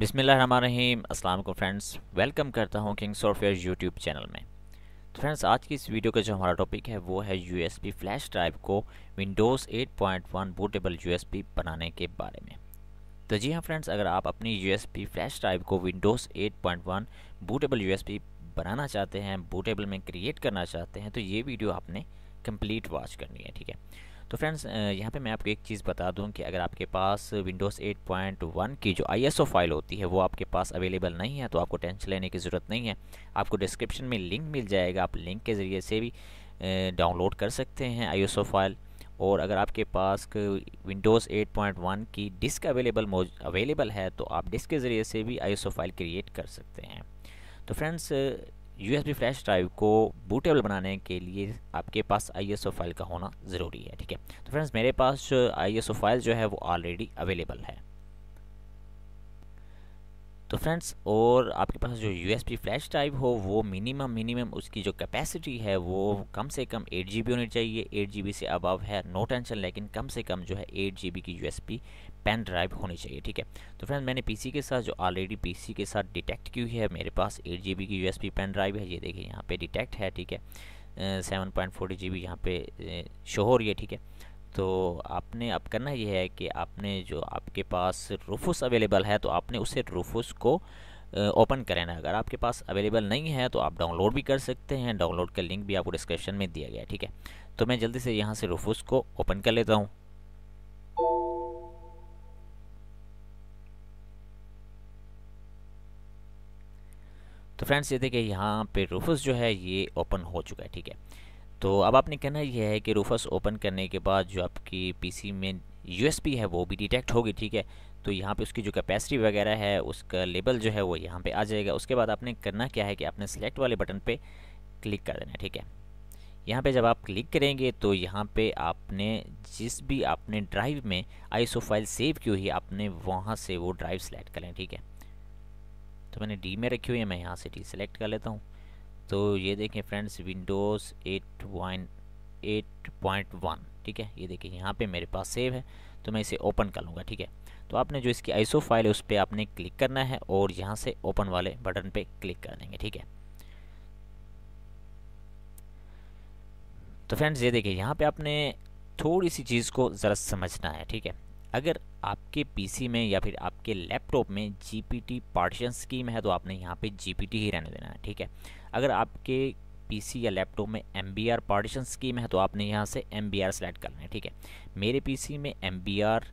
बिसमीम अस्सलाम को फ्रेंड्स वेलकम करता हूँ किंग सॉफ्टवेयर यूट्यूब चैनल में तो फ्रेंड्स आज की इस वीडियो का जो हमारा टॉपिक है वो है यूएसबी फ्लैश ड्राइव को विंडोज़ 8.1 बूटेबल यूएसबी बनाने के बारे में तो जी हाँ फ्रेंड्स अगर आप अपनी यूएसबी फ्लैश ड्राइव को विंडोज़ 8.1 बूटेबल यूएसबी बनाना चाहते हैं बूटेबल में क्रिएट करना चाहते हैं तो ये वीडियो आपने कम्प्लीट वॉच करनी है ठीक है तो फ्रेंड्स यहाँ पे मैं आपको एक चीज़ बता दूँ कि अगर आपके पास विंडोज़ 8.1 की जो आईएसओ फाइल होती है वो आपके पास अवेलेबल नहीं है तो आपको टेंशन लेने की ज़रूरत नहीं है आपको डिस्क्रिप्शन में लिंक मिल जाएगा आप लिंक के ज़रिए से भी डाउनलोड कर सकते हैं आई फाइल और अगर आपके पास विंडोज़ 8.1 की डिस्क अवेलेबल अवेलेबल है तो आप डिस्क के ज़रिए से भी आई फाइल क्रिएट कर सकते हैं तो फ्रेंड्स यूएसबी फ्लैश ड्राइव को बूटेबल बनाने के लिए आपके पास आईएसओ फाइल का होना ज़रूरी है ठीक है तो फ्रेंड्स मेरे पास आईएसओ फाइल जो है वो ऑलरेडी अवेलेबल है तो फ्रेंड्स और आपके पास जो यूएसबी फ्लैश ड्राइव हो वो मिनिमम मिनिमम उसकी जो कैपेसिटी है वो कम से कम एट जी बी होनी चाहिए एट जी बी से अबव है नो टेंशन लेकिन कम से कम जो है एट जी बी की यूएसबी पेन ड्राइव होनी चाहिए ठीक है तो फ्रेंड मैंने पीसी के साथ जो ऑलरेडी पीसी के साथ डिटेक्ट की हुई है मेरे पास एट जी की यूएसबी पेन ड्राइव है ये देखिए यहाँ पे डिटेक्ट है ठीक है seven point forty G B यहाँ पे शो हो रही है ठीक है तो आपने अब करना ये है कि आपने जो आपके पास रूफ़ अवेलेबल है तो आपने उसे रूफ़ को ओपन करें अगर आपके पास अवेलेबल नहीं है तो आप डाउनलोड भी कर सकते हैं डाउनलोड का लिंक भी आपको डिस्क्रिप्शन में दिया गया ठीक है तो मैं जल्दी से यहाँ से रूफ़ को ओपन कर लेता हूँ तो फ्रेंड्स ये देखिए यहाँ पे रूफस जो है ये ओपन हो चुका है ठीक है तो अब आपने कहना यह है कि रूफस ओपन करने के बाद जो आपकी पीसी में यूएसबी है वो भी डिटेक्ट होगी ठीक है तो यहाँ पे उसकी जो कैपेसिटी वगैरह है उसका लेबल जो है वो यहाँ पे आ जाएगा उसके बाद आपने करना क्या है कि आपने सेलेक्ट वाले बटन पे क्लिक कर देना ठीक है यहाँ पे जब आप क्लिक करेंगे तो यहाँ पे आपने जिस भी आपने ड्राइव में आईसो फाइल सेव की हुई आपने वहाँ से वो ड्राइव सेलेक्ट करें ठीक है तो मैंने डी में रखी हुई है मैं यहाँ से डी सेलेक्ट कर लेता हूँ तो ये देखें friends Windows eight wine eight point one ठीक है ये देखें यहाँ पे मेरे पास सेव है तो मैं इसे ओपन कर लूँगा ठीक है तो आपने जो इसकी आईसो फाइल है उस पर आपने क्लिक करना है और यहाँ से ओपन वाले बटन पर क्लिक कर देंगे ठीक है तो फ्रेंड्स ये देखिए यहाँ पे आपने थोड़ी सी चीज़ को ज़रा समझना है ठीक है अगर आपके पीसी में या फिर आपके लैपटॉप में जीपीटी पार्टीशन स्कीम है तो आपने यहाँ पे जीपीटी ही रहने देना है ठीक है अगर आपके पीसी या लैपटॉप में M B R partition scheme है तो आपने यहाँ से एम बी आर सेलेक्ट करना है ठीक है मेरे पीसी में M B R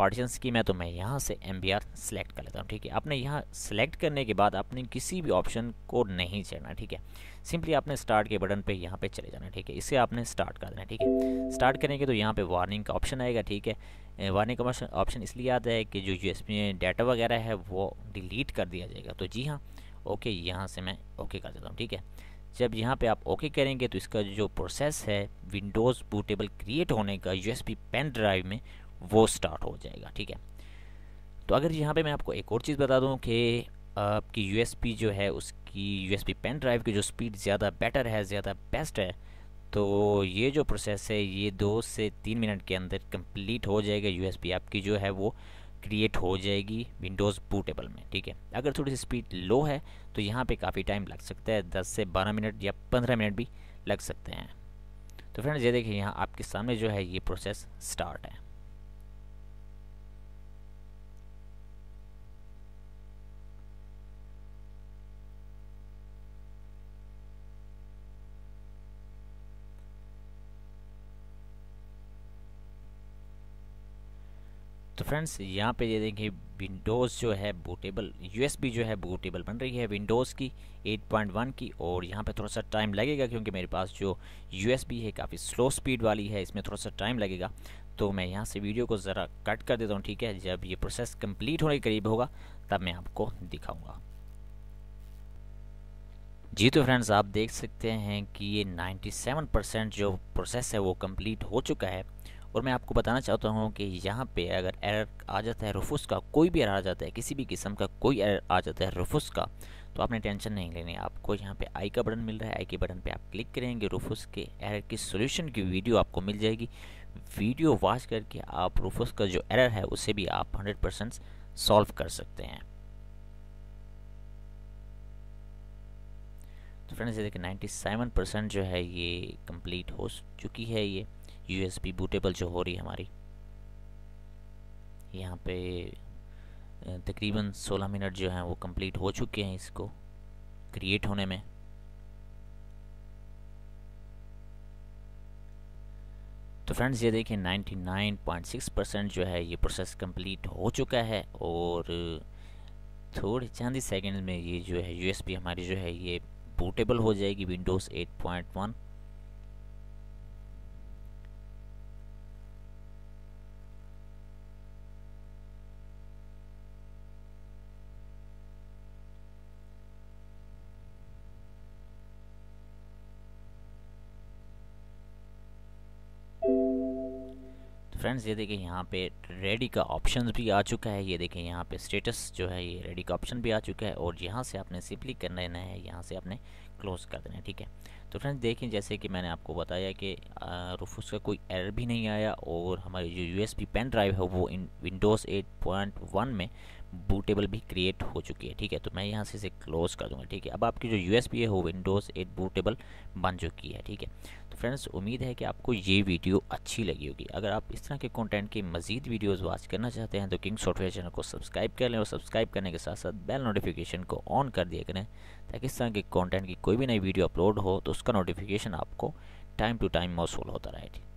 partition scheme है तो मैं यहाँ से एम बी आर सेलेक्ट कर लेता हूँ ठीक है आपने यहाँ सेलेक्ट करने के बाद आपने किसी भी ऑप्शन को नहीं छेड़ना ठीक है सिंपली आपने स्टार्ट के बटन पे यहाँ पे चले जाना ठीक है इसे आपने स्टार्ट कर देना ठीक है स्टार्ट करेंगे तो यहाँ पे वार्निंग का ऑप्शन आएगा ठीक है वार्निंग का ऑप्शन इसलिए आता है कि जो यू एस में डाटा वगैरह है वो डिलीट कर दिया जाएगा तो जी हाँ ओके यहाँ से मैं ओके कर देता हूँ ठीक है जब यहाँ पे आप ओके करेंगे तो इसका जो प्रोसेस है विंडोज़ बूटेबल क्रिएट होने का यूएसबी पेन ड्राइव में वो स्टार्ट हो जाएगा ठीक है तो अगर यहाँ पे मैं आपको एक और चीज़ बता दूँ कि आपकी यू जो है उसकी यू एस पेन ड्राइव की जो स्पीड ज़्यादा बेटर है ज़्यादा बेस्ट है तो ये जो प्रोसेस है ये दो से तीन मिनट के अंदर कंप्लीट हो जाएगा यू आपकी जो है वो क्रिएट हो जाएगी विंडोज़ बूटेबल में ठीक है अगर थोड़ी सी स्पीड लो है तो यहाँ पे काफ़ी टाइम लग सकता है 10 से 12 मिनट या 15 मिनट भी लग सकते हैं तो फ्रेंड्स ये देखिए यहाँ आपके सामने जो है ये प्रोसेस स्टार्ट है तो फ्रेंड्स यहाँ पे ये देखिए विंडोज़ जो है बूटेबल यूएसबी जो है बूटेबल बन रही है विंडोज़ की 8.1 की और यहाँ पे थोड़ा सा टाइम लगेगा क्योंकि मेरे पास जो यूएसबी है काफ़ी स्लो स्पीड वाली है इसमें थोड़ा सा टाइम लगेगा तो मैं यहाँ से वीडियो को ज़रा कट कर देता हूँ ठीक है जब ये प्रोसेस कम्प्लीट होने के करीब होगा तब मैं आपको दिखाऊँगा जी तो फ्रेंड्स आप देख सकते हैं कि ये 97 परसेंट जो प्रोसेस है वो कंप्लीट हो चुका है और मैं आपको बताना चाहता हूँ कि यहाँ पे अगर एरर आ जाता है रुफ़ का कोई भी एरर आ जाता है किसी भी किस्म का कोई एरर आ जाता है रुफ़ का तो आपने टेंशन नहीं लेनी आपको यहाँ पे आई का बटन मिल रहा है आई के बटन पे आप क्लिक करेंगे रुफ़ के एरर की सोल्यूशन की वीडियो आपको मिल जाएगी वीडियो वॉच करके आप रुफ़ का जो एरर है उसे भी आप हंड्रेड परसेंट सॉल्व कर सकते हैं तो फ्रेंड्स ये देखिए नाइन्टी सेवन परसेंट जो है ये कंप्लीट हो चुकी है ये बी बूटेबल जो हो रही है हमारी यहाँ पे तकरीबन 16 मिनट जो हैं वो कंप्लीट हो चुके हैं इसको क्रिएट होने में तो फ्रेंड्स ये देखें 99.6 परसेंट जो है ये प्रोसेस कंप्लीट हो चुका है और थोड़े चंद सेकेंड में ये जो है यूएसबी हमारी जो है ये बूटेबल हो जाएगी विंडोज़ 8.1 फ्रेंड्स ये देखें यहाँ पे रेडी का ऑप्शन भी आ चुका है ये देखें यहाँ पे स्टेटस जो है ये रेडी का ऑप्शन भी आ चुका है और यहाँ से आपने सिंपली कर लेना है यहाँ से आपने क्लोज़ कर देना है ठीक है तो फ्रेंड्स देखें जैसे कि मैंने आपको बताया कि रूफूस का कोई एरर भी नहीं आया और हमारी जो यू पेन ड्राइव है वो विंडोज़ एट में बूटेबल भी क्रिएट हो चुकी है ठीक है तो मैं यहाँ से इसे क्लोज कर दूँगा ठीक है अब आपकी जो यू एस है वो विंडोज़ एट बूटेबल बन चुकी है ठीक है तो फ्रेंड्स उम्मीद है कि आपको ये वीडियो अच्छी लगी होगी अगर आप इस तरह के कंटेंट की मजीद वीडियोस वॉच करना चाहते हैं तो किंग सॉफ्टवेयर चैनल को सब्सक्राइब कर लें और सब्सक्राइब करने के साथ साथ बेल नोटिफिकेशन को ऑन कर दिया करें ताकि इस तरह के कॉन्टेंट की कोई भी नई वीडियो अपलोड हो तो उसका नोटिफिकेशन आपको टाइम टू टाइम मौसू होता रहे ठीक